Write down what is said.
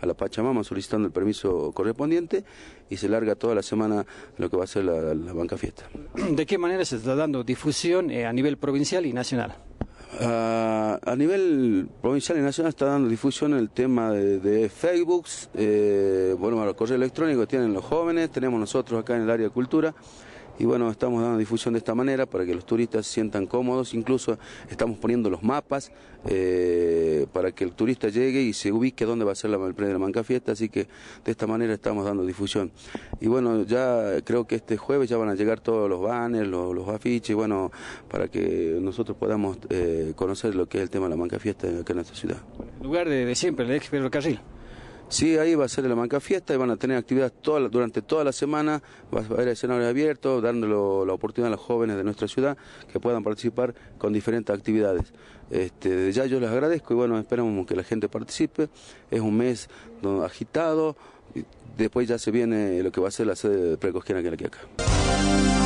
a la Pachamama solicitando el permiso correspondiente y se larga toda la semana lo que va a ser la, banca fiesta. ¿De qué manera se está dando difusión eh, a nivel provincial y nacional? Ah, a nivel provincial y nacional está dando difusión el tema de, Facebook, eh, bueno, los correos electrónicos tienen los jóvenes, tenemos nosotros acá en el área de cultura. Y bueno, estamos dando difusión de esta manera para que los turistas se sientan cómodos, incluso estamos poniendo los mapas, eh, que el turista llegue y se ubique dónde va a ser la, el premio de la Manca Fiesta, así que de esta manera estamos dando difusión. Y bueno, ya creo que este jueves ya van a llegar todos los banners, los, los afiches, bueno, para que nosotros podamos eh, conocer lo que es el tema de la Manca Fiesta en nuestra ciudad. Lugar de, de siempre, el ex ferrocarril. Sí, ahí va a ser la manca fiesta y van a tener actividades durante toda la semana, va a haber escenarios abiertos, dándole la oportunidad a los jóvenes de nuestra ciudad que puedan participar con diferentes actividades. Este, ya yo les agradezco y bueno, esperamos que la gente participe. Es un mes agitado, y después ya se viene lo que va a ser la sede precosquena que la que acá.